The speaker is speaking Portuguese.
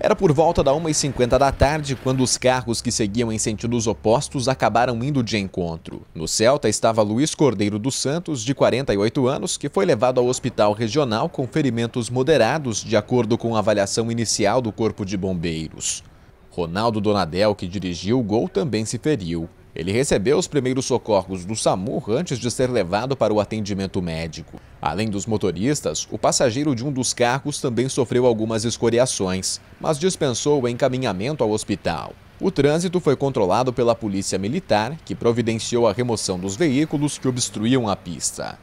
Era por volta da 1h50 da tarde quando os carros que seguiam em sentidos opostos acabaram indo de encontro. No Celta estava Luiz Cordeiro dos Santos, de 48 anos, que foi levado ao hospital regional com ferimentos moderados, de acordo com a avaliação inicial do Corpo de Bombeiros. Ronaldo Donadel, que dirigiu o gol, também se feriu. Ele recebeu os primeiros socorros do SAMU antes de ser levado para o atendimento médico. Além dos motoristas, o passageiro de um dos carros também sofreu algumas escoriações, mas dispensou o encaminhamento ao hospital. O trânsito foi controlado pela Polícia Militar, que providenciou a remoção dos veículos que obstruíam a pista.